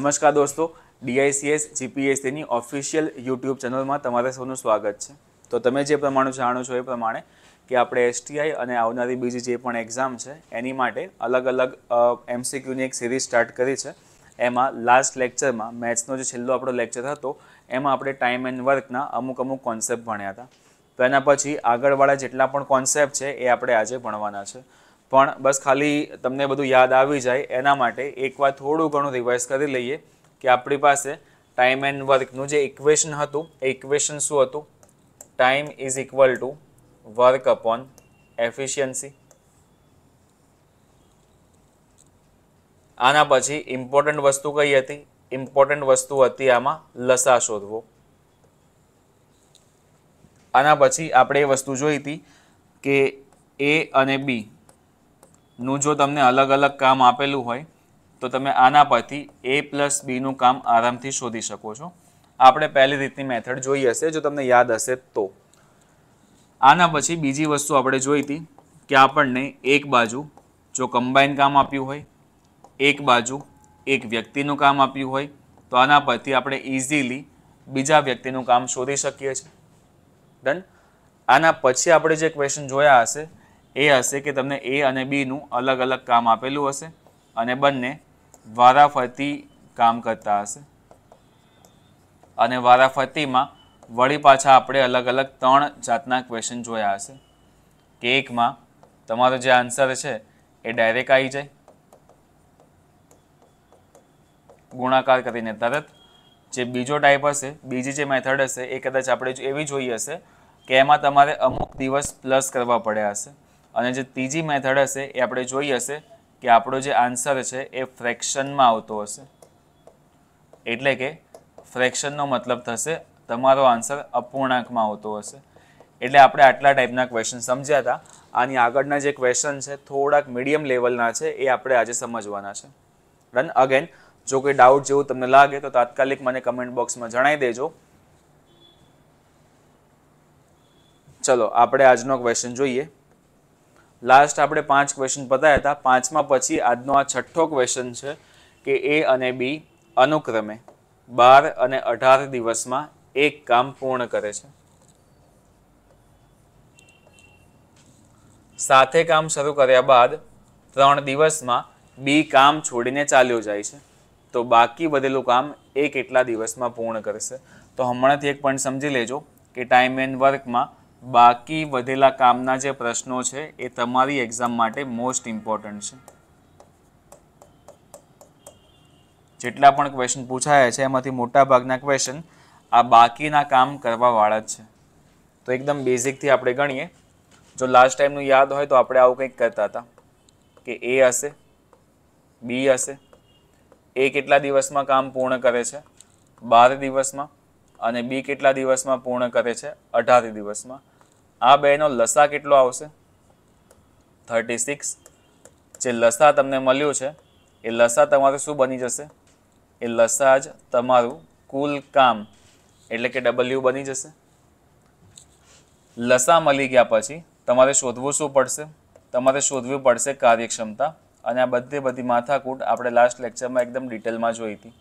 નમસ્કાર દોસ્તો ડીઆઈસીએસ જીપીએસસીની official YouTube ચેનલમાં તમારા સૌનું સ્વાગત છે તો તમે જે પ્રમાણે જાણો છો એ પ્રમાણે કે આપણે એસટીઆઈ અને આવનારી બીજી જે પણ એક્ઝામ છે એની માટે અલગ અલગ એમસીક્યુની એક સિરીઝ સ્ટાર્ટ કરી છે એમાં લાસ્ટ લેક્ચરમાં મેથ્સનો જે છેલ્લો આપણો લેક્ચર હતો એમાં આપણે ટાઈમ એન્ડ વર્કના અમુક અમુક કોન્સેપ્ટ ભણ્યા હતા તો એના પછી આગળવાળા જેટલા પણ કોન્સેપ્ટ છે એ આપણે આજે ભણવાના છે પણ બસ ખાલી તમને બધું યાદ આવી જાય એના માટે એકવાર થોડું ઘણું રિવાઇઝ કરી લઈએ કે આપણી પાસે ટાઈમ એન્ડ વર્કનું જે ઇક્વેશન હતું એ ઇક્વેશન શું હતું time is equal to work upon efficiency આના પછી ઇમ્પોર્ટન્ટ વસ્તુ કઈ હતી ઇમ્પોર્ટન્ટ વસ્તુ હતી આમાં લસા શોધવો આના પછી આપણે એ વસ્તુ જોઈ હતી કે એ અને બી નું જો તમને અલગ અલગ કામ આપેલું હોય તો તમે આના પરથી એ પ્લસ બીનું કામ આરામથી શોધી શકો છો આપણે પહેલી રીતની મેથડ જોઈ હશે જો તમને યાદ હશે તો આના પછી બીજી વસ્તુ આપણે જોઈ હતી કે આપણને એક બાજુ જો કમ્બાઈન કામ આપ્યું હોય એક બાજુ એક વ્યક્તિનું કામ આપ્યું હોય તો આના પરથી આપણે ઇઝીલી બીજા વ્યક્તિનું કામ શોધી શકીએ છીએ ડન આના પછી આપણે જે ક્વેશ્ચન જોયા હશે એ હશે કે તમને એ અને બીનું અલગ અલગ કામ આપેલું હશે અને બંને વારાફરતી કામ કરતા હશે અને વારાફરતીમાં વળી પાછા આપણે અલગ અલગ ત્રણ જાતના ક્વેશ્ચન જોયા હશે કે એકમાં તમારો જે આન્સર છે એ ડાયરેક્ટ આવી જાય ગુણાકાર કરીને તરત જે બીજો ટાઈપ હશે બીજી જે મેથડ હશે એ કદાચ આપણે એવી જોઈ હશે કે એમાં તમારે અમુક દિવસ પ્લસ કરવા પડ્યા હશે અને જે ત્રીજી મેથડ હશે એ આપણે જોઈ હશે કે આપણો જે આન્સર છે એ ફ્રેક્શનમાં આવતો હશે એટલે કે ફ્રેક્શનનો મતલબ થશે તમારો આન્સર અપૂર્ણાંકમાં આવતો હશે એટલે આપણે આટલા ટાઈપના ક્વેશ્ચન સમજ્યા હતા આની આગળના જે ક્વેશ્ચન છે થોડાક મીડિયમ લેવલના છે એ આપણે આજે સમજવાના છે રન અગેન જો કોઈ ડાઉટ જેવું તમને લાગે તો તાત્કાલિક મને કમેન્ટ બોક્સમાં જણાવી દેજો ચલો આપણે આજનો ક્વેશ્ચન જોઈએ લાસ્ટ આપણે પાંચ ક્વેશ્ચન પતાવ્યા હતા પાંચમાં પછી આજનો આ છઠ્ઠો ક્વેશ્ચન છે કે એ અને બી અનુક્રમે બાર અને અઢાર દિવસમાં એક કામ પૂર્ણ કરે છે સાથે કામ શરૂ કર્યા બાદ ત્રણ દિવસમાં બી કામ છોડીને ચાલ્યો જાય છે તો બાકી બધેલું કામ એ કેટલા દિવસમાં પૂર્ણ કરશે તો હમણાંથી એક પણ સમજી લેજો કે ટાઈમ એન્ડ વર્કમાં બાકી વધેલા કામના જે પ્રશ્નો છે એ તમારી એક્ઝામ માટે મોસ્ટ ઇમ્પોર્ટન્ટ છે જેટલા પણ ક્વેશ્ચન પૂછાયા છે એમાંથી મોટાભાગના ક્વેશ્ચન આ બાકીના કામ કરવાવાળા જ છે તો એકદમ બેઝિકથી આપણે ગણીએ જો લાસ્ટ ટાઈમનું યાદ હોય તો આપણે આવું કંઈક કરતા હતા કે એ હશે બી હશે એ કેટલા દિવસમાં કામ પૂર્ણ કરે છે બાર દિવસમાં અને બી કેટલા દિવસમાં પૂર્ણ કરે છે અઢાર દિવસમાં આ બેનો લસા કેટલો આવશે થર્ટી સિક્સ જે લસા તમને મળ્યું છે એ લસા તમારું શું બની જશે એ લસા જ તમારું કુલ કામ એટલે કે ડબલ્યુ બની જશે લસા મળી ગયા પછી તમારે શોધવું શું પડશે તમારે શોધવી પડશે કાર્યક્ષમતા અને આ બધી બધી માથાકૂટ આપણે લાસ્ટ લેક્ચરમાં એકદમ ડિટેલમાં જોઈ હતી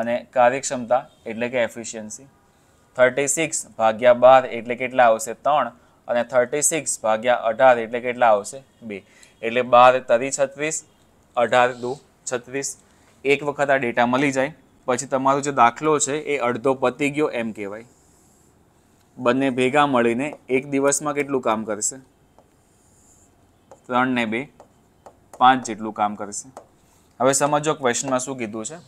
અને કાર્યક્ષમતા એટલે કે એફિશિયન્સી થર્ટી સિક્સ ભાગ્યા બાર એટલે કેટલા આવશે ત્રણ અને થર્ટી સિક્સ ભાગ્યા અઢાર એટલે કેટલા આવશે બે એટલે બાર તરી છત્રીસ અઢાર દુ છત્રીસ એક વખત આ ડેટા મળી જાય પછી તમારો જે દાખલો છે એ અડધો પતી ગયો એમ કહેવાય બંને ભેગા મળીને એક દિવસમાં કેટલું કામ કરશે ત્રણ ને બે પાંચ જેટલું કામ કરશે હવે સમજો ક્વેશ્ચનમાં શું કીધું છે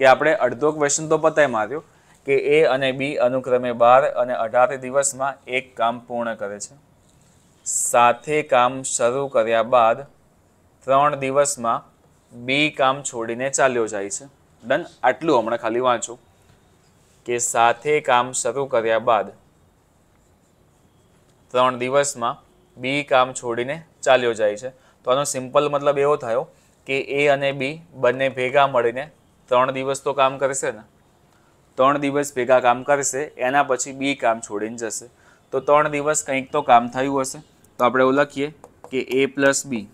કે આપણે અડધો ક્વેશ્ચન તો પતાય માર્યો કે એ અને બી અનુક્રમે બાર અને અઢાર દિવસમાં એક કામ પૂર્ણ કરે છે સાથે કામ શરૂ કર્યા બાદ ત્રણ દિવસમાં બી કામ છોડીને ચાલ્યો જાય છે ડન આટલું હમણાં ખાલી વાંચું કે સાથે કામ શરૂ કર્યા બાદ ત્રણ દિવસમાં બી કામ છોડીને ચાલ્યો જાય છે તો આનો સિમ્પલ મતલબ એવો થયો કે એ અને બી બંને ભેગા મળીને ત્રણ દિવસ તો કામ કરશે ને ત્રણ દિવસ ભેગા કામ કરશે એના પછી બી કામ છોડીને જશે તો ત્રણ દિવસ કંઈક તો કામ થયું હશે તો આપણે એવું લખીએ કે એ પ્લસ બી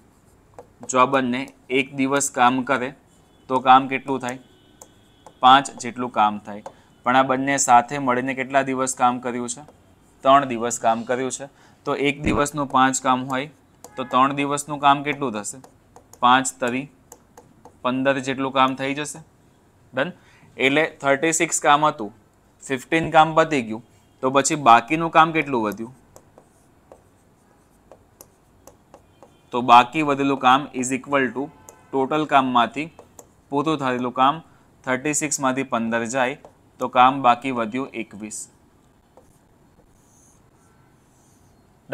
જો આ બંને એક દિવસ કામ કરે તો કામ કેટલું થાય પાંચ જેટલું કામ થાય પણ આ બંને સાથે મળીને કેટલા દિવસ કામ કર્યું છે ત્રણ દિવસ કામ કર્યું છે તો એક દિવસનું પાંચ કામ હોય તો ત્રણ દિવસનું કામ કેટલું થશે પાંચ તરી પંદર જેટલું કામ થઈ જશે ડન એટલે થર્ટી સિક્સ કામ હતું ફિફ્ટીન કામ પતી ગયું તો પછી બાકીનું કામ કેટલું વધ્યું તો બાકી વધેલું કામ ઇઝ ઇક્વલ ટુ ટોટલ કામમાંથી પૂરું થયેલું કામ થર્ટી સિક્સમાંથી પંદર જાય તો કામ બાકી વધ્યું એકવીસ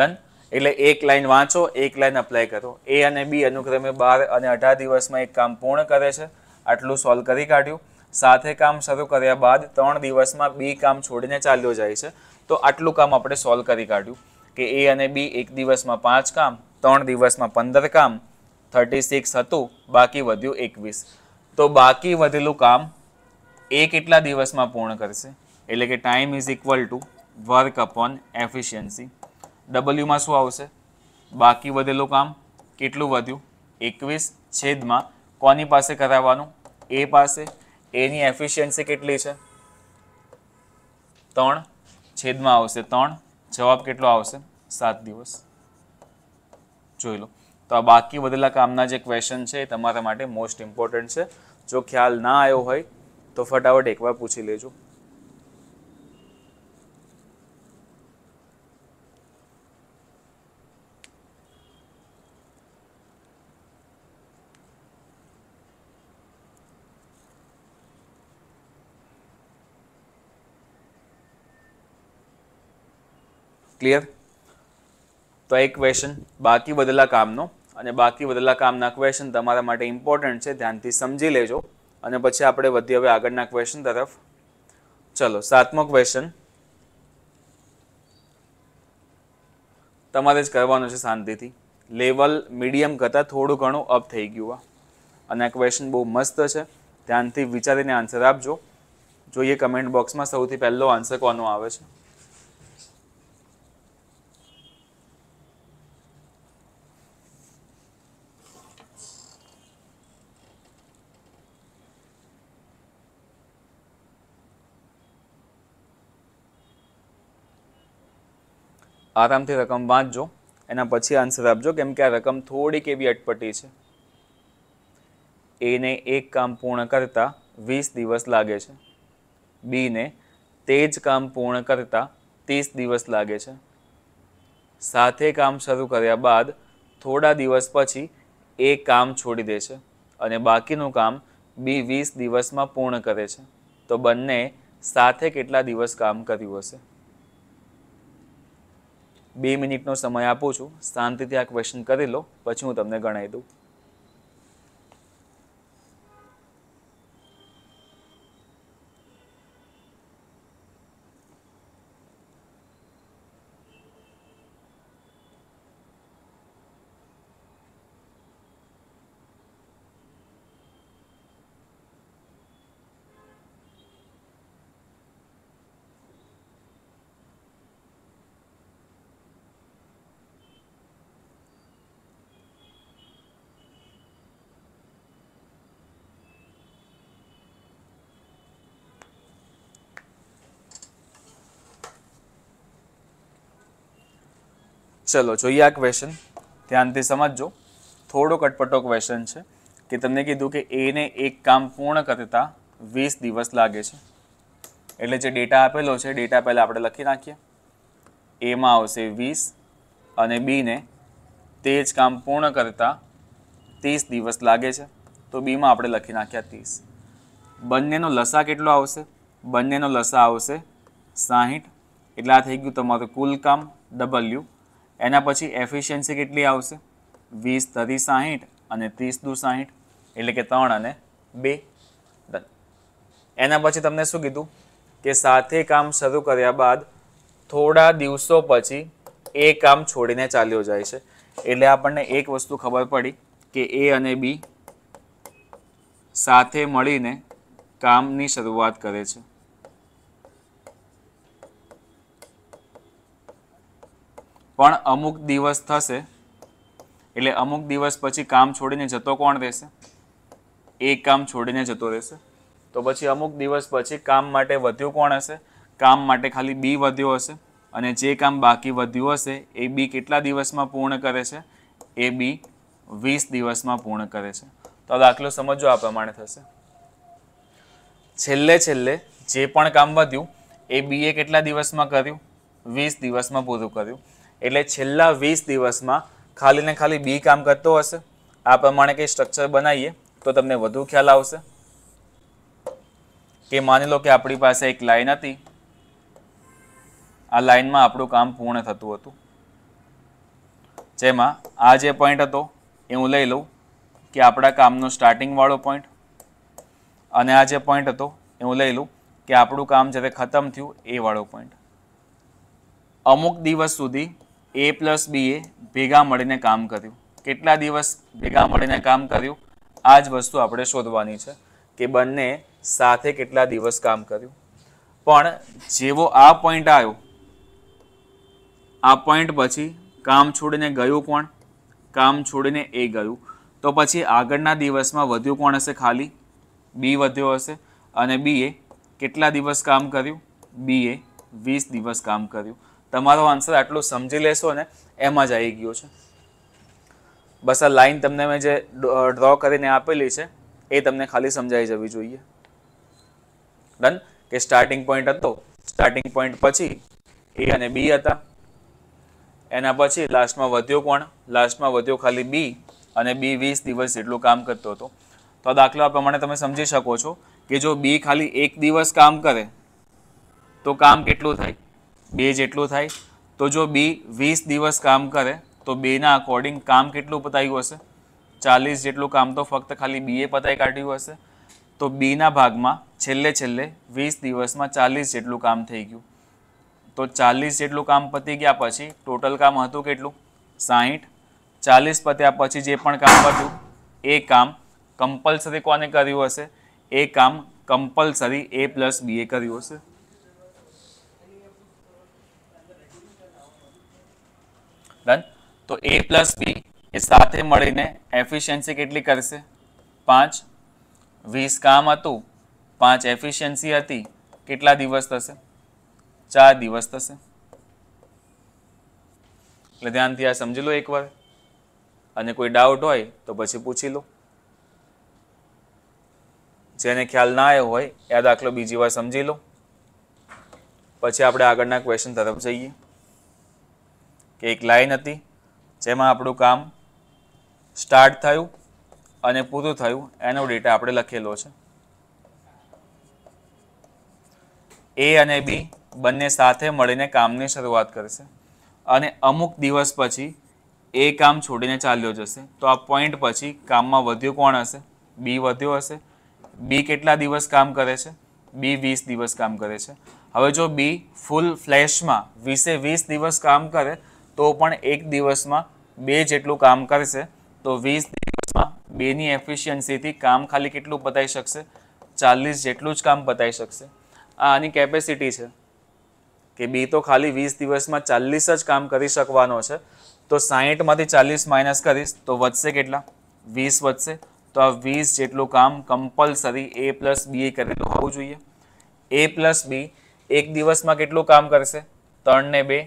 ડન એટલે એક લાઇન વાંચો એક લાઈન અપ્લાય કરો એ અને બી અનુક્રમે બાર અને અઢાર દિવસમાં એક કામ પૂર્ણ કરે છે આટલું સોલ્વ કરી કાઢ્યું સાથે કામ શરૂ કર્યા બાદ ત્રણ દિવસમાં બી કામ છોડીને ચાલ્યો જાય છે તો આટલું કામ આપણે સોલ્વ કરી કાઢ્યું કે એ અને બી એક દિવસમાં પાંચ કામ ત્રણ દિવસમાં પંદર કામ થર્ટી સિક્સ હતું બાકી વધ્યું એકવીસ તો બાકી વધેલું કામ એ કેટલા દિવસમાં પૂર્ણ કરશે એટલે કે time is equal to work upon efficiency ડબલ્યુમાં શું આવશે બાકી વધેલું કામ કેટલું વધ્યું એકવીસ છેદમાં કોની પાસે કરાવવાનું એ પાસે એની એફિશિયન્સી કેટલી છે ત્રણ છેદમાં આવશે ત્રણ જવાબ કેટલો આવશે સાત દિવસ જોઈ લો તો આ બાકી બધેલા કામના જે ક્વેશ્ચન છે એ તમારા માટે મોસ્ટ ઇમ્પોર્ટન્ટ છે જો ખ્યાલ ના આવ્યો હોય તો ફટાફટ એકવાર પૂછી લેજો ક્લિયર તો એક ક્વેશ્ચન બાકી વધેલા કામનો અને બાકી વધેલા કામના ક્વેશ્ચન તમારા માટે ઇમ્પોર્ટન્ટ છે ધ્યાનથી સમજી લેજો અને પછી આપણે વધીએ હવે આગળના ક્વેશ્ચન તરફ ચલો સાતમો ક્વેશ્ચન તમારે જ કરવાનું છે શાંતિથી લેવલ મીડિયમ કરતાં થોડું ઘણું અપ થઈ ગયું આ અને આ ક્વેશ્ચન બહુ મસ્ત છે ધ્યાનથી વિચારીને આન્સર આપજો જોઈએ કમેન્ટ બોક્સમાં સૌથી પહેલો આન્સર કોનો આવે છે આરામથી રકમ વાંચજો એના પછી આન્સર આપજો કેમ કે આ રકમ થોડીક એવી અટપટી છે એને એક કામ પૂર્ણ કરતાં વીસ દિવસ લાગે છે બીને તે જ કામ પૂર્ણ કરતાં ત્રીસ દિવસ લાગે છે સાથે કામ શરૂ કર્યા બાદ થોડા દિવસ પછી એ કામ છોડી દે છે અને બાકીનું કામ બી વીસ દિવસમાં પૂર્ણ કરે છે તો બંને સાથે કેટલા દિવસ કામ કર્યું હશે બે મિનિટનો સમય આપું છું શાંતિથી આ ક્વેશ્ચન કરી લો પછી હું તમને ગણાવી દઉં ચલો જોઈએ આ ક્વેશ્ચન ધ્યાનથી સમજજો થોડો કટપટો ક્વેશ્ચન છે કે તમને કીધું કે એને એક કામ પૂર્ણ કરતા વીસ દિવસ લાગે છે એટલે જે ડેટા આપેલો છે ડેટા પહેલાં આપણે લખી નાખીએ એમાં આવશે વીસ અને બીને તે જ કામ પૂર્ણ કરતા ત્રીસ દિવસ લાગે છે તો બીમાં આપણે લખી નાખ્યા ત્રીસ બંનેનો લસા કેટલો આવશે બંનેનો લસા આવશે સાહીઠ એટલે આ થઈ ગયું તમારું કુલ કામ ડબલ્યુ એના પછી એફિશિયન્સી કેટલી આવશે વીસ તરી સાહીઠ અને ત્રીસ દુ સાહીઠ એટલે કે ત્રણ અને બે એના પછી તમને શું કીધું કે સાથે કામ શરૂ કર્યા બાદ થોડા દિવસો પછી એ કામ છોડીને ચાલ્યો જાય છે એટલે આપણને એક વસ્તુ ખબર પડી કે એ અને બી સાથે મળીને કામની શરૂઆત કરે છે પણ અમુક દિવસ થશે એટલે અમુક દિવસ પછી કામ છોડીને જતો કોણ રહેશે એ કામ છોડીને જતો રહેશે તો પછી અમુક દિવસ પછી કામ માટે વધ્યું કોણ હશે કામ માટે ખાલી બી વધ્યો હશે અને જે કામ બાકી વધ્યું હશે એ બી કેટલા દિવસમાં પૂર્ણ કરે છે એ બી વીસ દિવસમાં પૂર્ણ કરે છે તો દાખલો સમજો આ પ્રમાણે થશે છેલ્લે છેલ્લે જે પણ કામ વધ્યું એ બીએ કેટલા દિવસમાં કર્યું વીસ દિવસમાં પૂરું કર્યું એટલે છેલ્લા વીસ દિવસમાં ખાલી ને ખાલી બી કામ કરતો હશે આ પ્રમાણે કંઈ સ્ટ્રક્ચર બનાવીએ તો તમને વધુ ખ્યાલ આવશે કે માની લો કે આપણી પાસે એક લાઈન હતી આ લાઈનમાં આપણું કામ પૂર્ણ થતું હતું જેમાં આ જે પોઈન્ટ હતો એ હું લઈ લઉં કે આપણા કામનો સ્ટાર્ટિંગવાળો પોઈન્ટ અને આ જે પોઈન્ટ હતો એ હું લઈ લઉં કે આપણું કામ જ્યારે ખતમ થયું એ વાળો પોઈન્ટ અમુક દિવસ સુધી એ પ્લસ બીએ ભેગા મળીને કામ કર્યું કેટલા દિવસ ભેગા મળીને કામ કર્યું આ જ વસ્તુ આપણે શોધવાની છે કે બંને સાથે કેટલા દિવસ કામ કર્યું પણ જેવો આ પોઈન્ટ આવ્યો આ પોઈન્ટ પછી કામ છોડીને ગયું કોણ કામ છોડીને એ ગયું તો પછી આગળના દિવસમાં વધ્યું કોણ હશે ખાલી બી વધ્યો હશે અને બીએ કેટલા દિવસ કામ કર્યું બીએ વીસ દિવસ કામ કર્યું તમારો આન્સર આટલું સમજી લેશો ને એમાં જ આવી ગયો છે બસ આ લાઈન તમને મેં જે ડ્રો કરીને આપેલી છે એ તમને ખાલી સમજાઈ જવી જોઈએ ડન કે સ્ટાર્ટિંગ પોઈન્ટ હતો સ્ટાર્ટિંગ પોઈન્ટ પછી એ અને બી હતા એના પછી લાસ્ટમાં વધ્યો કોણ લાસ્ટમાં વધ્યો ખાલી બી અને બી વીસ દિવસ જેટલું કામ કરતો હતો તો દાખલા પ્રમાણે તમે સમજી શકો છો કે જો બી ખાલી એક દિવસ કામ કરે તો કામ કેટલું થાય બે જેટલું થાય તો જો બી વીસ દિવસ કામ કરે તો બેના અકોર્ડિંગ કામ કેટલું પતાવ્યું હશે ચાલીસ જેટલું કામ તો ફક્ત ખાલી બીએ પતાવી કાઢ્યું હશે તો બીના ભાગમાં છેલ્લે છેલ્લે વીસ દિવસમાં ચાલીસ જેટલું કામ થઈ ગયું તો ચાલીસ જેટલું કામ પતી ગયા પછી ટોટલ કામ હતું કેટલું સાહીઠ ચાલીસ પત્યા પછી જે પણ કામ હતું એ કામ કમ્પલસરી કોને કર્યું હશે એ કામ કમ્પલસરી એ પ્લસ બીએ કર્યું હશે ડન તો એ પ્લસ બી એ સાથે મળીને એફિશિયન્સી કેટલી કરશે પાંચ વીસ કામ હતું પાંચ એફિશિયન્સી હતી કેટલા દિવસ થશે ચાર દિવસ થશે એટલે ધ્યાનથી આ સમજી લો એકવાર અને કોઈ ડાઉટ હોય તો પછી પૂછી લો જેને ખ્યાલ ના આવ્યો હોય એ દાખલો બીજી વાર સમજી લો પછી આપણે આગળના ક્વેશ્ચન તરફ જઈએ કે એક લાઈન હતી જેમાં આપણું કામ સ્ટાર્ટ થયું અને પૂરું થયું એનો ડેટા આપણે લખેલો છે એ અને બી બંને સાથે મળીને કામની શરૂઆત કરશે અને અમુક દિવસ પછી એ કામ છોડીને ચાલ્યો જશે તો આ પોઈન્ટ પછી કામમાં વધ્યું કોણ હશે બી વધ્યો હશે બી કેટલા દિવસ કામ કરે છે બી વીસ દિવસ કામ કરે છે હવે જો બી ફૂલ ફ્લેશમાં વીસે વીસ દિવસ કામ કરે તો પણ એક દિવસમાં બે જેટલું કામ કરશે તો વીસ દિવસમાં બેની એફિશિયન્સીથી કામ ખાલી કેટલું પતાવી શકશે ચાલીસ જેટલું જ કામ પતાવી શકશે આ આની કેપેસિટી છે કે બી તો ખાલી વીસ દિવસમાં ચાલીસ જ કામ કરી શકવાનો છે તો સાહીઠમાંથી ચાલીસ માઇનસ કરીશ તો વધશે કેટલા વીસ વધશે તો આ વીસ જેટલું કામ કમ્પલસરી એ પ્લસ બી કરેલું હોવું જોઈએ એ પ્લસ બી એક દિવસમાં કેટલું કામ કરશે ત્રણ ને બે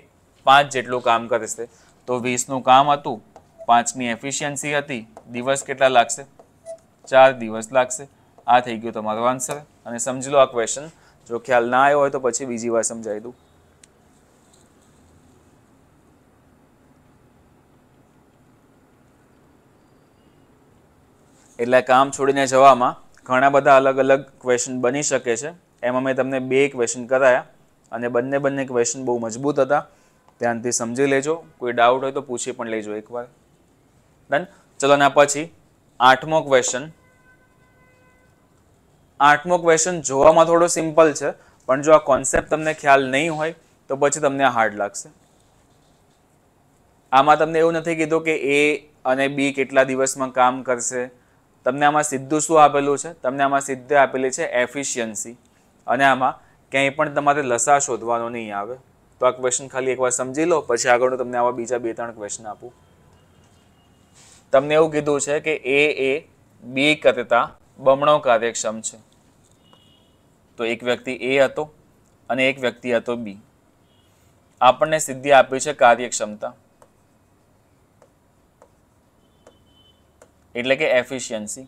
પાંચ જેટલું કામ કરશે તો વીસનું કામ હતું પાંચની એફિશિયન્સી હતી દિવસ કેટલા લાગશે ચાર દિવસ લાગશે આ થઈ ગયો તમારો આન્સર અને સમજી લો આ ક્વેશ્ચન જો ખ્યાલ ના આવ્યો હોય તો પછી બીજી વાર સમજાવી દઉં એટલે કામ છોડીને જવામાં ઘણા બધા અલગ અલગ ક્વેશ્ચન બની શકે છે એમાં મેં તમને બે ક્વેશ્ચન કરાયા અને બંને બંને ક્વેશ્ચન બહુ મજબૂત હતા ધ્યાનથી સમજી લેજો કોઈ ડાઉટ હોય તો પૂછી પણ લેજો એકવાર ડન ચલો ના પછી આઠમો ક્વેશ્ચન આઠમો ક્વેશ્ચન જોવામાં થોડો સિમ્પલ છે પણ જો આ કોન્સેપ્ટ તમને ખ્યાલ નહીં હોય તો પછી તમને હાર્ડ લાગશે આમાં તમને એવું નથી કીધું કે એ અને બી કેટલા દિવસમાં કામ કરશે તમને આમાં સીધું શું આપેલું છે તમને આમાં સીધે આપેલી છે એફિશિયન્સી અને આમાં ક્યાંય પણ તમારે લસા શોધવાનો નહીં આવે તો આ ક્વેશ્ચન ખાલી એકવાર સમજી લો પછી આગળનું તમને આવા બીજા બે ત્રણ ક્વેશ્ચન આપું તમને એવું કીધું છે કે એ એ બી કરતા બમણો કાર્યક્ષમ છે તો એક વ્યક્તિ એ હતો અને એક વ્યક્તિ હતો બી આપણને સિદ્ધિ આપી છે કાર્યક્ષમતા એટલે કે એફિશિયન્સી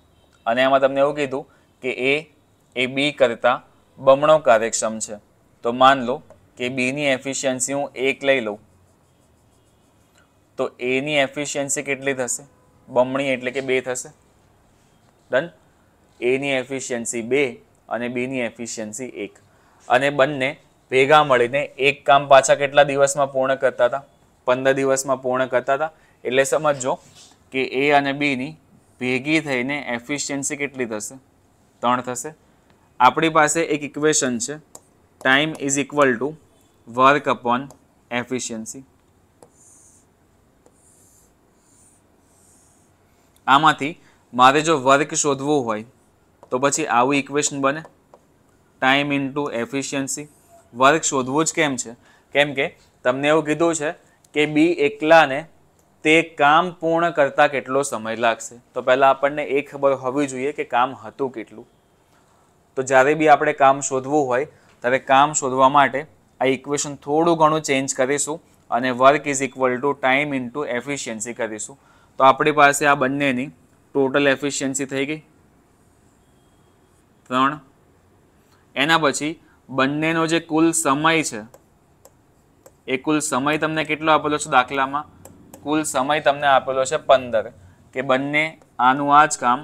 અને એમાં તમને એવું કીધું કે એ એ બી કરતા બમણો કાર્યક્ષમ છે તો માન લો કે બીની એફિશિયન્સી હું એક લઈ લઉં તો એની એફિશિયન્સી કેટલી થશે બમણી એટલે કે બે થશે ડન એની એફિશિયન્સી બે અને બીની એફિશિયન્સી એક અને બંને ભેગા મળીને એક કામ પાછા કેટલા દિવસમાં પૂર્ણ કરતા હતા પંદર દિવસમાં પૂર્ણ કરતા હતા એટલે સમજો કે એ અને બીની ભેગી થઈને એફિશિયન્સી કેટલી થશે ત્રણ થશે આપણી પાસે એક ઇક્વેશન છે time is equal to work upon efficiency આમાંથી મારે જો વર્ક શોધવું હોય તો પછી આવું ઇક્વેશન બને ટાઈમ ઇન્ટુ એફિશિયન્સી વર્ક શોધવું જ કેમ છે કેમ કે તમને એવું કીધું છે કે બી એકલાને તે કામ પૂર્ણ કરતાં કેટલો સમય લાગશે તો પહેલાં આપણને એ ખબર હોવી જોઈએ કે કામ હતું કેટલું તો જ્યારે બી આપણે કામ શોધવું હોય ત્યારે કામ શોધવા માટે આ ઇક્વેશન થોડું ઘણું ચેન્જ કરીશું અને work is equal to time into efficiency કરીશું તો આપણી પાસે આ બંનેની ટોટલ એફિશિયન્સી થઈ ગઈ ત્રણ એના પછી બંનેનો જે કુલ સમય છે એ કુલ સમય તમને કેટલો આપેલો છે દાખલામાં કુલ સમય તમને આપેલો છે પંદર કે બંને આનું આ જ કામ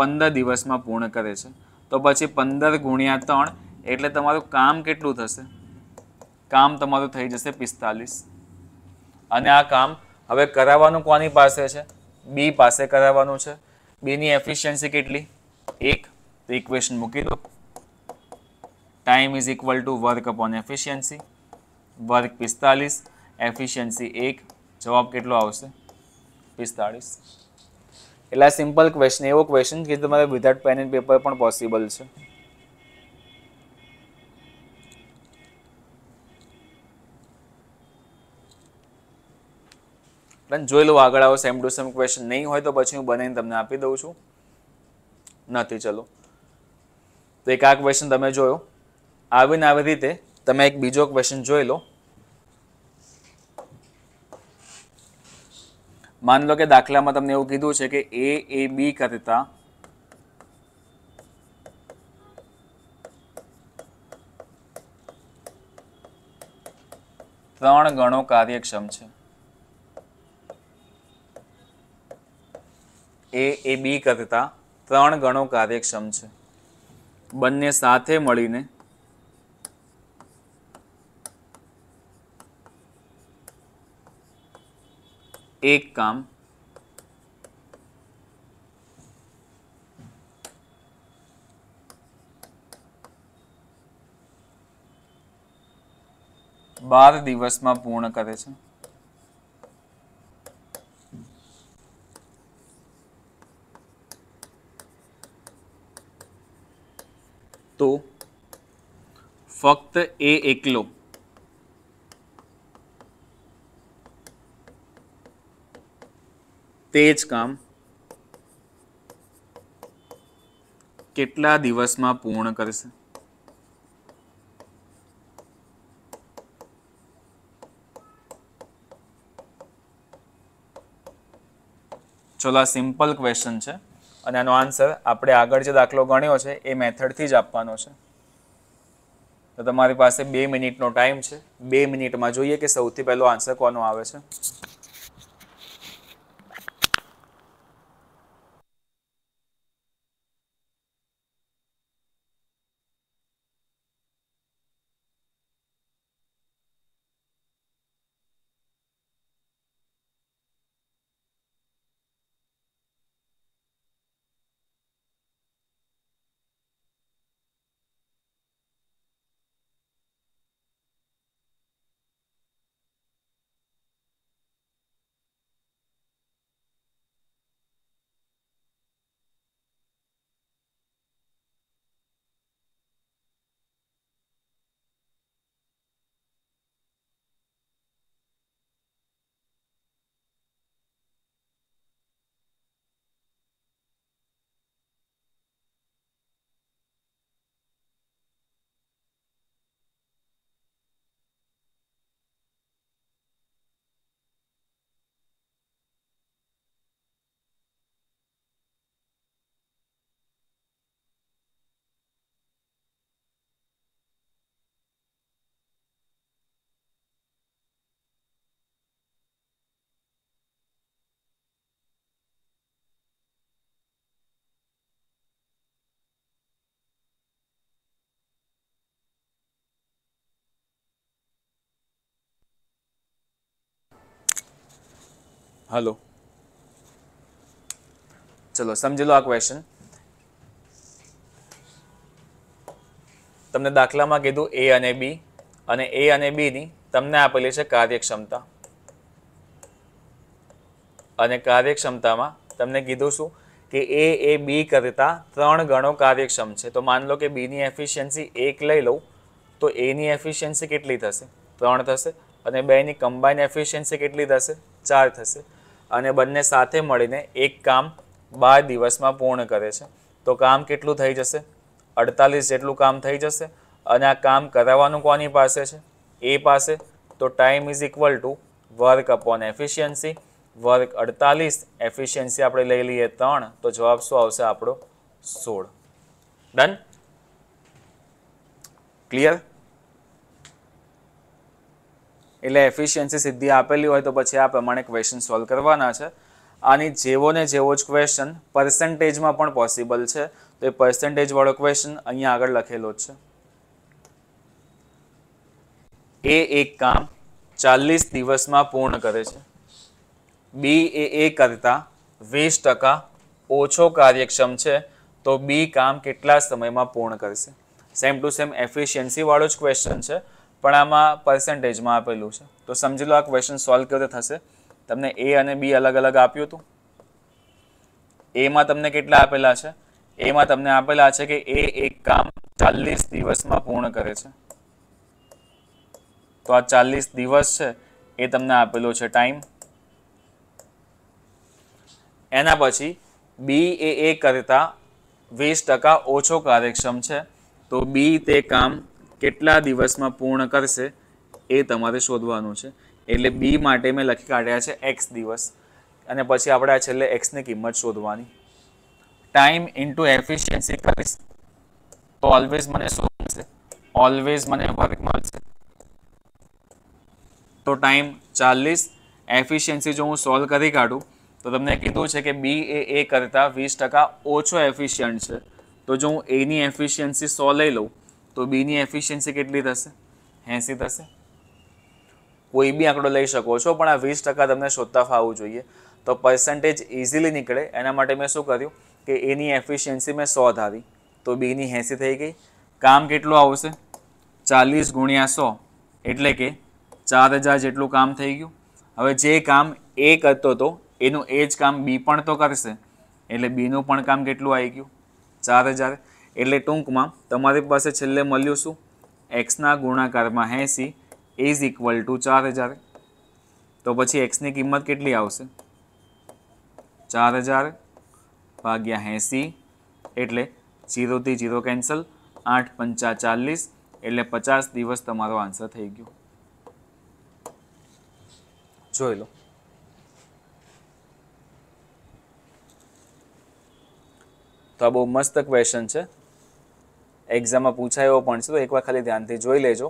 પંદર દિવસમાં પૂર્ણ કરે છે તો પછી પંદર ગુણ્યા ત્રણ એટલે તમારું કામ કેટલું થશે કામ તમારું થઈ જશે પિસ્તાલીસ અને આ કામ હવે કરાવવાનું કોની પાસે છે બી પાસે કરાવવાનું છે બીની એફિશિયન્સી કેટલી એક તો ઇક્વેશન મૂકી દો time is equal to work upon efficiency work પિસ્તાલીસ એફિશિયન્સી એક જવાબ કેટલો આવશે પિસ્તાળીસ એટલે સિમ્પલ ક્વેશ્ચન એવો ક્વેશ્ચન કે તમારે વિધાઉટ પેન એન્ડ પેપર પણ પોસિબલ છે પણ જોઈ લો આગળ આવો સેમ ટુ સેમ ક્વેશ્ચન નહીં હોય તો પછી હું બનાવીને તમને આપી દઉં છું નથી ચલો તો એક આ ક્વેશ્ચન તમે જોયો આવીને આવી રીતે તમે એક બીજો ક્વેશ્ચન જોઈ લો માની લો કે દાખલામાં તમને એવું કીધું છે કે એ એ બી કરતા ત્રણ ગણો કાર્યક્ષમ છે એ એ બી કરતાં ત્રણ ગણો કાર્યક્ષમ છે બંને સાથે મળીને એક કામ બાર દિવસમાં પૂર્ણ કરે છે તો ફક્ત એ એકલો તે જ કામ કેટલા દિવસમાં પૂર્ણ કરશે ચલો આ સિમ્પલ ક્વેશ્ચન છે અને આનો આન્સર આપણે આગળ જે દાખલો ગણ્યો છે એ મેથડથી જ આપવાનો છે તો તમારી પાસે બે મિનિટનો ટાઈમ છે બે મિનિટમાં જોઈએ કે સૌથી પહેલો આન્સર કોનો આવે છે હલો ચલો સમજી લો આ ક્વેશ્ચન તમને દાખલામાં કીધું એ અને બી અને એ અને બીની તમને આપેલી છે કાર્યક્ષમતા અને કાર્યક્ષમતામાં તમને કીધું શું કે એ એ બી કરતાં ત્રણ ગણો કાર્યક્ષમ છે તો માની લો કે બીની એફિશિયન્સી એક લઈ લઉં તો એની એફિશિયન્સી કેટલી થશે ત્રણ થશે અને બેની કમ્બાઈન એફિશિયન્સી કેટલી થશે ચાર થશે અને બંને સાથે મળીને એક કામ બાર દિવસમાં પૂર્ણ કરે છે તો કામ કેટલું થઈ જશે અડતાલીસ જેટલું કામ થઈ જશે અને આ કામ કરાવવાનું કોની પાસે છે એ પાસે તો time is equal to work upon efficiency work અડતાલીસ એફિશિયન્સી આપણે લઈ લઈએ ત્રણ તો જવાબ શું આવશે આપણો સોળ ડન ક્લિયર એટલે એફિશિયન્સી સિદ્ધિ આપેલી હોય તો પછી આ પ્રમાણે ક્વેશ્ચન સોલ્વ કરવાના છે આની જેવો ને જેવો જ ક્વેશ્ચન પર્સન્ટેજમાં પણ પોસિબલ છે તો એ પર્સન્ટેજવાળો ક્વેશ્ચન અહીંયા આગળ લખેલો જ છે એ એક કામ ચાલીસ દિવસમાં પૂર્ણ કરે છે બી એ એ કરતા વીસ ટકા ઓછો કાર્યક્ષમ છે તો બી કામ કેટલા સમયમાં પૂર્ણ કરશે સેમ ટુ સેમ એફિશિયન્સીવાળો જ ક્વેશ્ચન છે પણ આમાં પર્સન્ટેજમાં આપેલું છે તો સમજી લો આ ક્વેશ્ચન સોલ્વ કેવી થશે તમને એ અને બી અલગ અલગ આપ્યું હતું એમાં તમને કેટલા આપેલા છે એમાં તમને આપેલા છે કે એ એક કામ ચાલીસ દિવસમાં પૂર્ણ કરે છે તો આ ચાલીસ દિવસ છે એ તમને આપેલો છે ટાઈમ એના પછી બી એ એ કરતાં વીસ ટકા ઓછો કાર્યક્ષમ છે તો બી તે કામ કેટલા દિવસમાં પૂર્ણ કરશે એ તમારે શોધવાનું છે એટલે બી માટે મેં લખી કાઢ્યા છે એક્સ દિવસ અને પછી આપણે આ છેલ્લે એક્સની કિંમત શોધવાની ટાઈમ ઇન્ટુ એફિશિયન્સી કરીશ તો ઓલવેઝ મને શું મળશે ઓલવેઝ મને વર્ક મળશે તો ટાઈમ ચાલીસ એફિશિયન્સી જો હું સોલ્વ કરી કાઢું તો તમને કીધું છે કે બી એ એ કરતાં વીસ ટકા ઓછો એફિશિયન્ટ છે તો જો હું એની એફિશિયન્સી સો લઈ લઉં તો બીની એફિશિયન્સી કેટલી થશે એંસી થશે કોઈ બી આંકડો લઈ શકો છો પણ આ વીસ ટકા તમને શોધતા ફાવવું જોઈએ તો પર્સન્ટેજ ઇઝીલી નીકળે એના માટે મેં શું કર્યું કે એની એફિશિયન્સી મેં સો ધાવી તો બીની એંસી થઈ ગઈ કામ કેટલું આવશે ચાલીસ ગુણ્યા સો એટલે કે ચાર હજાર જેટલું કામ થઈ ગયું હવે જે કામ એ કરતો હતો એનું એ જ કામ બી પણ તો કરશે એટલે બીનું પણ કામ કેટલું આવી ગયું ચાર હજાર એટલે ટૂંકમાં તમારી પાસે છેલ્લે મળ્યું શું એક્સના ગુણાકારમાં એંસી ઇઝ ઇક્વલ ટુ ચાર હજાર તો પછી એક્સની કિંમત કેટલી આવશે ચાર હજાર ભાગ્યા એંસી એટલે જીરોથી જીરો કેન્સલ આઠ પંચા ચાલીસ એટલે પચાસ દિવસ તમારો આન્સર થઈ ગયો જોઈ લો તો આ બહુ મસ્ત ક્વેશ્ચન છે એક્ઝામમાં પૂછાય એવો પણ છે તો એકવાર ખાલી ધ્યાનથી જોઈ લેજો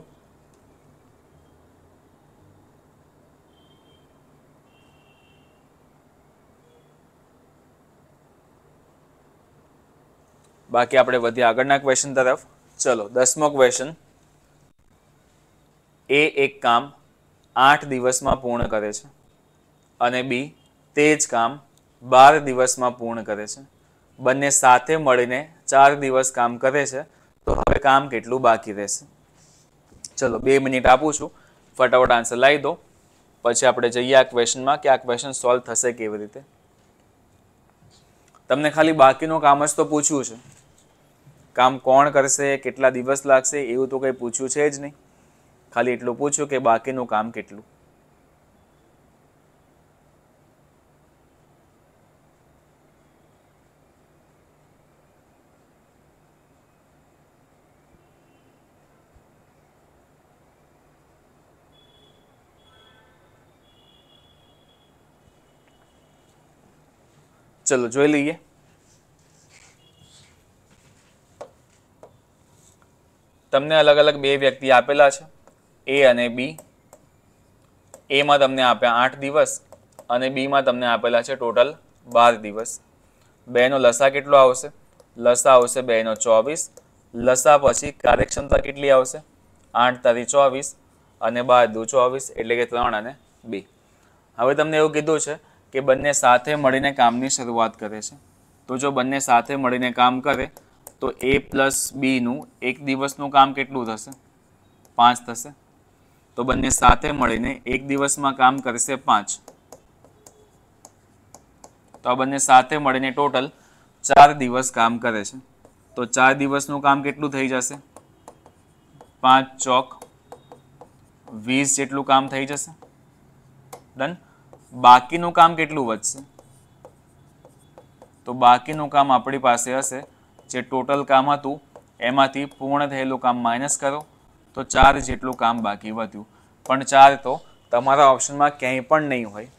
બાકી આપણે વધીએ આગળના ક્વેશ્ચન તરફ ચલો દસમો ક્વેશ્ચન એ એક કામ આઠ દિવસમાં પૂર્ણ કરે છે અને બી તે જ કામ બાર દિવસમાં પૂર્ણ કરે છે બંને સાથે મળીને ચાર દિવસ કામ કરે છે તો હવે કામ કેટલું બાકી રહેશે ચલો બે મિનિટ આપું છું ફટાફટ આન્સર લાવી દો પછી આપણે જઈએ આ ક્વેશ્ચનમાં કે આ ક્વેશ્ચન સોલ્વ થશે કેવી રીતે તમને ખાલી બાકીનું કામ જ તો પૂછ્યું છે કામ કોણ કરશે કેટલા દિવસ લાગશે એવું તો કંઈ પૂછ્યું છે જ નહીં ખાલી એટલું પૂછ્યું કે બાકીનું કામ કેટલું ચલો જોઈ લઈએ તમને અલગ અલગ બે વ્યક્તિ આપેલા છે એ અને બી એમાં તમને આપ્યા આઠ દિવસ અને બીમાં તમને આપેલા છે ટોટલ બાર દિવસ બેનો લસા કેટલો આવશે લસા આવશે બેનો ચોવીસ લસા પછી કાર્યક્ષમતા કેટલી આવશે આઠ તારી ચોવીસ અને બાર દુ ચોવીસ એટલે કે ત્રણ અને બી હવે તમને એવું કીધું છે કે બંને સાથે મળીને કામની શરૂઆત કરે છે તો જો બંને સાથે મળીને કામ કરે તો એ પ્લસ બીનું એક દિવસનું કામ કેટલું થશે પાંચ થશે તો બંને સાથે મળીને એક દિવસમાં કામ કરશે પાંચ તો આ બંને સાથે મળીને ટોટલ ચાર દિવસ કામ કરે છે તો ચાર દિવસનું કામ કેટલું થઈ જશે પાંચ ચોક વીસ જેટલું કામ થઈ જશે ડન બાકીનું કામ કેટલું વધશે તો બાકીનું કામ આપણી પાસે હશે જે ટોટલ કામ હતું એમાંથી પૂર્ણ થયેલું કામ માઇનસ કરો તો ચાર જેટલું કામ બાકી વધ્યું પણ ચાર તો તમારા ઓપ્શનમાં ક્યાંય પણ નહીં હોય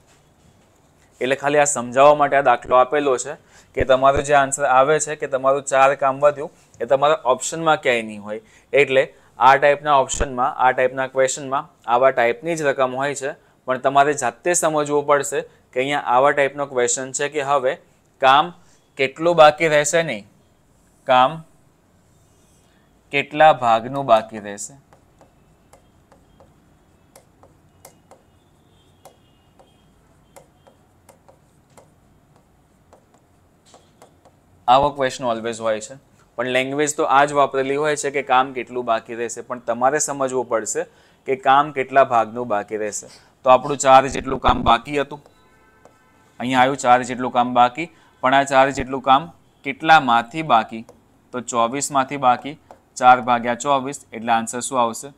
એટલે ખાલી આ સમજાવવા માટે આ દાખલો આપેલો છે કે તમારો જે આન્સર આવે છે કે તમારું ચાર કામ વધ્યું એ તમારા ઓપ્શનમાં ક્યાંય નહીં હોય એટલે આ ટાઈપના ઓપ્શનમાં આ ટાઈપના ક્વેશ્ચનમાં આવા ટાઈપની જ રકમ હોય છે પણ તમારે જાતે સમજવું પડશે કે અહીંયા આવા ટાઈપનો ક્વેશ્ચન છે કે હવે કામ કેટલું બાકી રહેશે ને કામ કેટલા ભાગનું બાકી રહેશે આવા ક્વેશ્ચન ઓલવેઝ હોય છે પણ લેંગ્વેજ તો આ જ વપરાલી હોય છે કે કામ કેટલું બાકી રહેશે પણ તમારે સમજવું પડશે કે કામ કેટલા ભાગનું બાકી રહેશે તો આપણું ચાર જેટલું કામ બાકી હતું અહીંયા આવ્યું ચાર જેટલું કામ બાકી પણ આ ચાર જેટલું કામ કેટલામાંથી બાકી તો ચોવીસમાંથી બાકી ચાર ભાગ્યા ચોવીસ એટલે આન્સર શું આવશે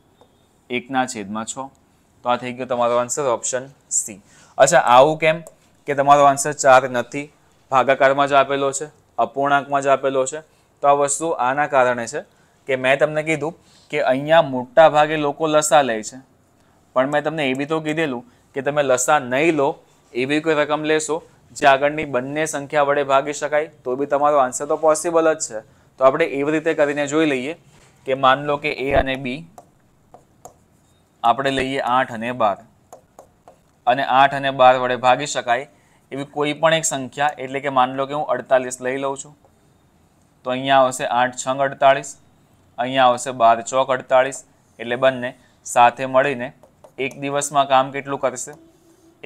એકના છેદમાં છ તો આ થઈ ગયો તમારો આન્સર ઓપ્શન સી અચ્છા આવું કેમ કે તમારો આન્સર ચાર નથી ભાગાકારમાં જ આપેલો છે અપૂર્ણાંકમાં જ આપેલો છે તો આ વસ્તુ આના કારણે છે કે મેં તમને કીધું કે અહીંયા મોટા ભાગે લોકો લસા લે છે પણ મેં તમને એ બી તો કીધેલું કે તમે લસા નહીં લો એવી કોઈ રકમ લેશો જે આગળની બંને સંખ્યા વડે ભાગી શકાય તો બી તમારો આન્સર તો પોસિબલ જ છે તો આપણે એવી રીતે કરીને જોઈ લઈએ કે માન લો કે એ અને બી આપણે લઈએ આઠ અને બાર અને આઠ અને બાર વડે ભાગી શકાય એવી કોઈ પણ એક સંખ્યા એટલે કે માન લો કે હું અડતાલીસ લઈ લઉં છું તો અહીંયા આવશે આઠ છંગ અડતાળીસ અહીંયા આવશે બાર ચોક અડતાળીસ એટલે બંને સાથે મળીને એક દિવસમાં કામ કેટલું કરશે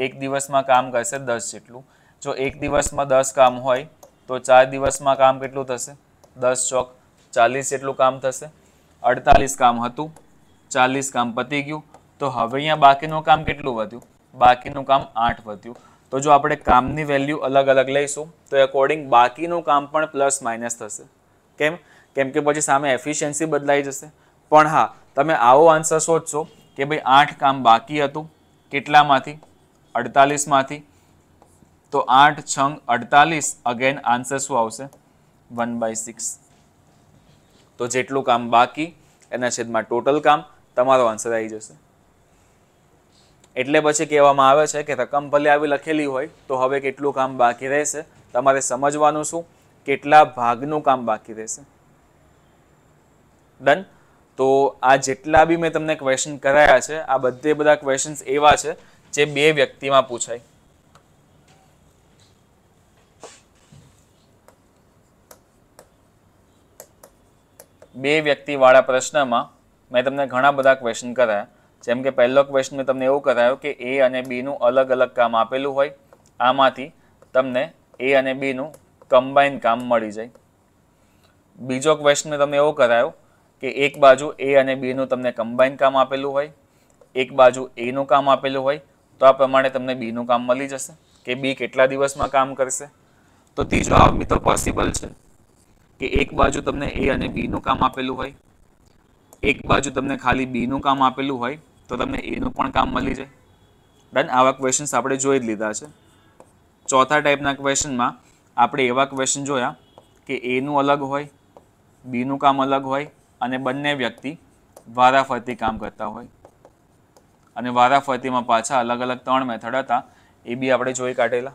એક દિવસમાં કામ કરશે દસ જેટલું જો એક દિવસમાં દસ કામ હોય તો ચાર દિવસમાં કામ કેટલું થશે દસ ચોક ચાલીસ જેટલું કામ થશે અડતાલીસ કામ હતું ચાલીસ કામ પતી ગયું તો હવે અહીંયા બાકીનું કામ કેટલું વધ્યું બાકીનું કામ આઠ વધ્યું તો જો આપણે કામની વેલ્યુ અલગ અલગ લઈશું તો એકોર્ડિંગ બાકીનું કામ પણ પ્લસ માઇનસ થશે કેમ કેમ કે પછી સામે એફિશિયન્સી બદલાઈ જશે પણ હા તમે આવો આન્સર શોધશો કે ભાઈ આઠ કામ બાકી હતું કેટલામાંથી અડતાલીસમાંથી તો આઠ છંગ અડતાલીસ અગેન આન્સર શું આવશે વન બાય સિક્સ તો જેટલું કામ બાકી એના છેદમાં ટોટલ કામ તમારો આન્સર આવી જશે એટલે પછી કહેવામાં આવે છે કે રકમ ભલે આવી લખેલી હોય તો હવે કેટલું કામ બાકી રહેશે તમારે સમજવાનું શું કેટલા ભાગનું કામ બાકી રહેશે ડન તો આ જેટલા બી મેં તમને ક્વેશ્ચન કરાયા છે આ બધે બધા ક્વેશ્ચન્સ એવા છે જે બે વ્યક્તિમાં પૂછાય બે વ્યક્તિવાળા પ્રશ્નમાં મેં તમને ઘણા બધા ક્વેશ્ચન કરાયા જેમ કે પહેલો ક્વેશ્ચન મેં તમને એવું કરાયો કે એ અને બીનું અલગ અલગ કામ આપેલું હોય આમાંથી તમને એ અને બીનું કમ્બાઈન કામ મળી જાય બીજો ક્વેશ્ચન મેં તમને એવો કરાયો કે એક બાજુ એ અને બીનું તમને કમ્બાઈન કામ આપેલું હોય એક બાજુ એનું કામ આપેલું હોય તો આ પ્રમાણે તમને બીનું કામ મળી જશે કે બી કેટલા દિવસમાં કામ કરશે તો તે જવાબ મિત્રો પોસિબલ છે કે એક બાજુ તમને એ અને બીનું કામ આપેલું હોય એક બાજુ તમને ખાલી બીનું કામ આપેલું હોય તો તમને એનું પણ કામ મળી જાય ડન આવા ક્વેશ્ચન્સ આપણે જોઈ જ લીધા છે ચોથા ટાઈપના ક્વેશ્ચનમાં આપણે એવા ક્વેશ્ચન જોયા કે એનું અલગ હોય બીનું કામ અલગ હોય અને બંને વ્યક્તિ વારાફરતી કામ કરતા હોય અને વારાફરતીમાં પાછા અલગ અલગ ત્રણ મેથડ હતા એ બી આપણે જોઈ કાઢેલા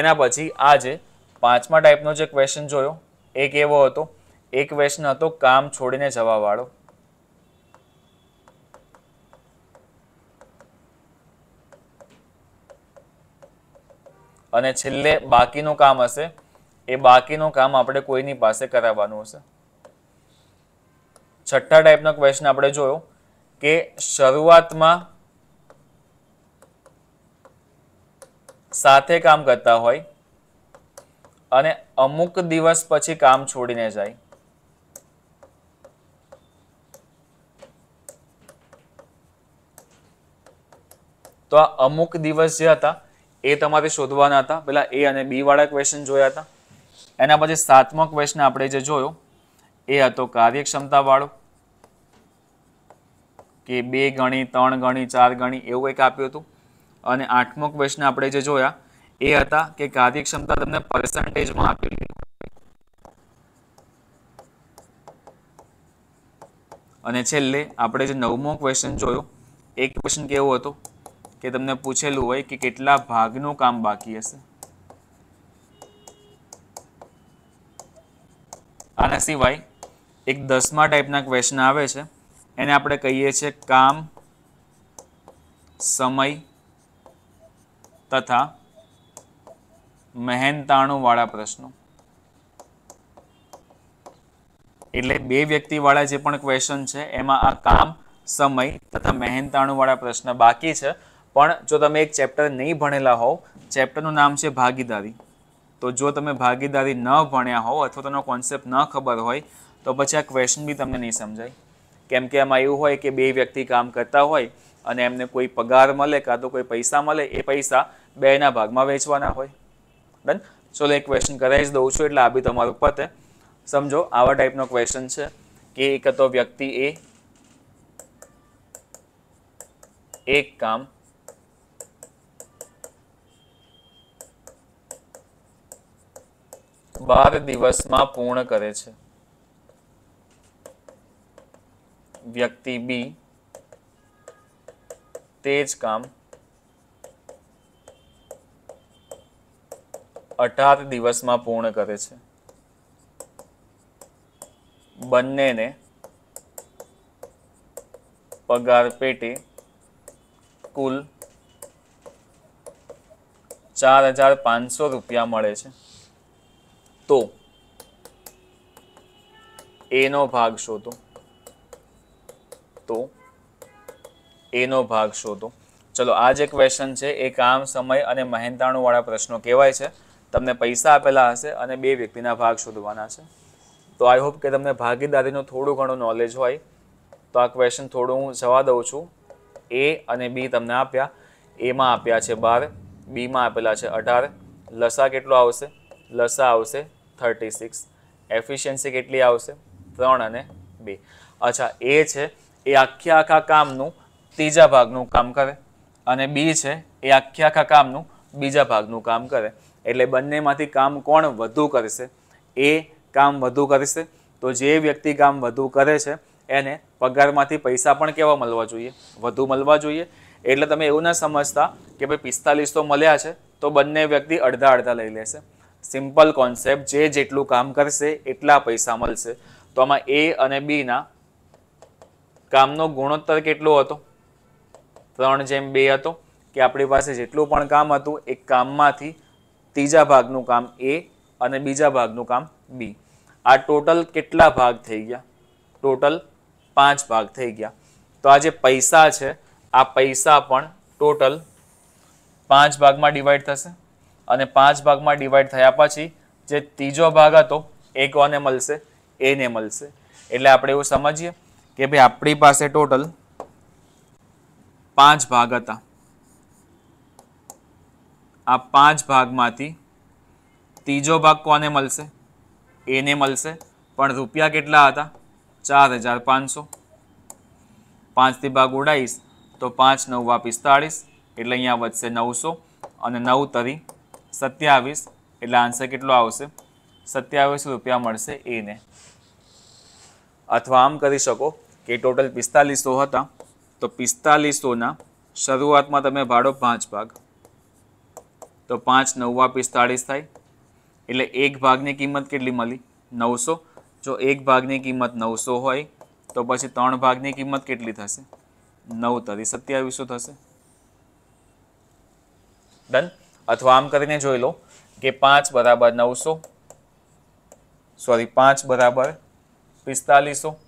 એના પછી આજે પાંચમા ટાઈપનો જે ક્વેશ્ચન જોયો એક એવો હતો એ ક્વેશ્ચન હતો કામ છોડીને જવાવાળો અને છેલ્લે બાકીનું કામ હશે એ બાકીનું કામ આપણે કોઈની પાસે કરાવવાનું હશે છઠ્ઠા ટાઈપનો ક્વેશ્ચન આપણે જોયો કે શરૂઆતમાં સાથે કામ કરતા હોય અને અમુક દિવસ પછી કામ છોડીને જાય તો આ અમુક દિવસ જે હતા એ તમારે શોધવાના હતા પેલા એ અને બી વાળા ક્વેશ્ચન જોયા હતા એના પછી સાતમો ક્વેશ્ચન આપણે જે જોયો એ હતો કાર્યક્ષમતા વાળો કે બે ગણી ત્રણ ગણી ચાર ગણી એવું કંઈક આપ્યું હતું અને આઠમો ક્વેશ્ચન આપણે જે જોયા એ હતા કે કાર્યક્ષમતા તમને પર્સન્ટેજમાં આપેલી અને છેલ્લે આપણે જે નવમો ક્વેશ્ચન જોયો એ ક્વેશ્ચન કેવો હતો કે તમને પૂછેલું હોય કે કેટલા ભાગનું કામ બાકી હશે આના સિવાય એક દસમા ટાઈપના ક્વેશ્ચન આવે છે એને આપણે કહીએ છીએ કામ સમય તથા મહેનતાણુંવાળા પ્રશ્નો એટલે બે વ્યક્તિવાળા જે પણ ક્વેશ્ચન છે એમાં આ કામ સમય તથા મહેનતાણુંવાળા પ્રશ્ન બાકી છે પણ જો તમે એક ચેપ્ટર નહીં ભણેલા હોવ ચેપ્ટરનું નામ છે ભાગીદારી તો જો તમે ભાગીદારી ન ભણ્યા હોવ અથવા તેનો કોન્સેપ્ટ ન ખબર હોય તો પછી આ ક્વેશ્ચન બી તમને નહીં સમજાય કેમ કે એમાં એવું હોય કે બે વ્યક્તિ કામ કરતા હોય અને એમને કોઈ પગાર મળે કાં તો કોઈ પૈસા મળે એ પૈસા બેના ભાગમાં વેચવાના હોય ડન ચલો એક ક્વેશ્ચન કરાવી જ દઉં છું એટલે આ બી તમારું પતે સમજો આવા ટાઈપનો ક્વેશ્ચન છે કે એક હતો વ્યક્તિ એ એક કામ બાર દિવસમાં પૂર્ણ કરે છે વ્યક્તિ બી તે જ કામ અઢાર દિવસમાં પૂર્ણ કરે છે બંનેને પગાર પેટે કુલ ચાર હજાર પાંચસો રૂપિયા મળે છે તો એનો ભાગ શોધો તો એનો ભાગ શોધો ચલો આ જે ક્વેશ્ચન છે એ કામ સમય અને મહેનતાણુંવાળા પ્રશ્નો કહેવાય છે તમને પૈસા આપેલા હશે અને બે વ્યક્તિના ભાગ શોધવાના છે તો આઈ હોપ કે તમને ભાગીદારીનું થોડું ઘણું નોલેજ હોય તો આ ક્વેશ્ચન થોડું હું જવા દઉં છું એ અને બી તમને આપ્યા એમાં આપ્યા છે બાર બીમાં આપેલા છે અઢાર લસા કેટલો આવશે લસા આવશે થર્ટી સિક્સ એફિશિયન્સી કેટલી આવશે ત્રણ અને બે અચ્છા એ છે એ આખે આખા કામનું ત્રીજા ભાગનું કામ કરે અને બી છે એ આખે આખા કામનું બીજા ભાગનું કામ કરે એટલે બંનેમાંથી કામ કોણ વધુ કરશે એ કામ વધુ કરશે તો જે વ્યક્તિ કામ વધુ કરે છે એને પગારમાંથી પૈસા પણ કેવા મળવા જોઈએ વધુ મળવા જોઈએ એટલે તમે એવું ના સમજતા કે ભાઈ પિસ્તાલીસ તો મળ્યા છે તો બંને વ્યક્તિ અડધા અડધા લઈ લેશે સિમ્પલ કોન્સેપ્ટ જે જેટલું કામ કરશે એટલા પૈસા મળશે તો આમાં એ અને બીના કામનો ગુણોત્તર કેટલો હતો ત્રણ જેમ બે હતો કે આપણી પાસે જેટલું પણ કામ હતું એ કામમાંથી ત્રીજા ભાગનું કામ એ અને બીજા ભાગનું કામ બી આ ટોટલ કેટલા ભાગ થઈ ગયા ટોટલ પાંચ ભાગ થઈ ગયા તો આ જે પૈસા છે આ પૈસા પણ ટોટલ પાંચ ભાગમાં ડિવાઈડ થશે અને પાંચ ભાગમાં ડિવાઈડ થયા પછી જે ત્રીજો ભાગ હતો એ કોને મળશે એને મળશે એટલે આપણે એવું સમજીએ કે ભાઈ આપણી પાસે ટોટલ પાંચ ભાગ હતા આ પાંચ ભાગમાંથી ત્રીજો ભાગ કોને મળશે એને મળશે પણ રૂપિયા કેટલા હતા ચાર હજાર પાંચસો પાંચથી ભાગ ઉડાવીશ તો પાંચ નવવા પિસ્તાળીસ એટલે અહીંયા વધશે નવસો અને નવ તરી સત્યાવીસ એટલે આન્સર કેટલો આવશે સત્યાવીસ રૂપિયા મળશે એને અથવા આમ કરી શકો કે ટોટલ પિસ્તાલીસો હતા તો પિસ્તાલીસોના શરૂઆતમાં તમે ભાડો પાંચ ભાગ તો પાંચ નવ્વા પિસ્તાળીસ થાય એટલે એક ભાગની કિંમત કેટલી મળી નવસો જો એક ભાગની કિંમત નવસો હોય તો પછી ત્રણ ભાગની કિંમત કેટલી થશે નવ તરી સત્યાવીસો થશે ડન અથવા આમ કરીને જોઈ લો કે પાંચ બરાબર નવસો સોરી પાંચ બરાબર પિસ્તાલીસો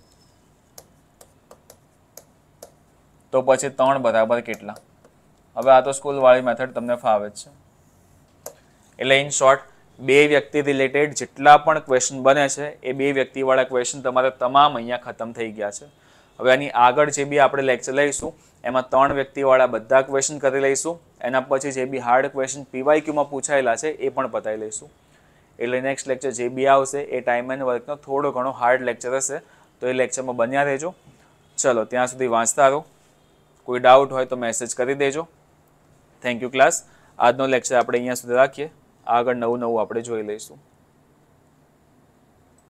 તો પછી ત્રણ બરાબર કેટલા હવે આ તો સ્કૂલવાળી મેથડ તમને ફાવે જ છે એટલે ઇન શોર્ટ બે વ્યક્તિ રિલેટેડ જેટલા પણ ક્વેશ્ચન બને છે એ બે વ્યક્તિવાળા ક્વેશ્ચન તમારે તમામ અહીંયા ખતમ થઈ ગયા છે હવે આની આગળ જે બી આપણે લેક્ચર લઈશું એમાં ત્રણ વ્યક્તિવાળા બધા ક્વેશ્ચન કરી લઈશું એના પછી જે બી હાર્ડ ક્વેશ્ચન પીવાયક્યુમાં પૂછાયેલા છે એ પણ પતાવી લઈશું એટલે નેક્સ્ટ લેક્ચર જે બી આવશે એ ટાઈમ એન્ડ વર્કનો થોડો ઘણો હાર્ડ લેક્ચર હશે તો એ લેક્ચરમાં બન્યા રહેજો ચલો ત્યાં સુધી વાંચતા રહો કોઈ ડાઉટ હોય તો મેસેજ કરી દેજો થેન્ક યુ ક્લાસ આજનો લેક્ચર આપણે અહીંયા સુધી રાખીએ આગળ નવું નવું આપણે જોઈ લઈશું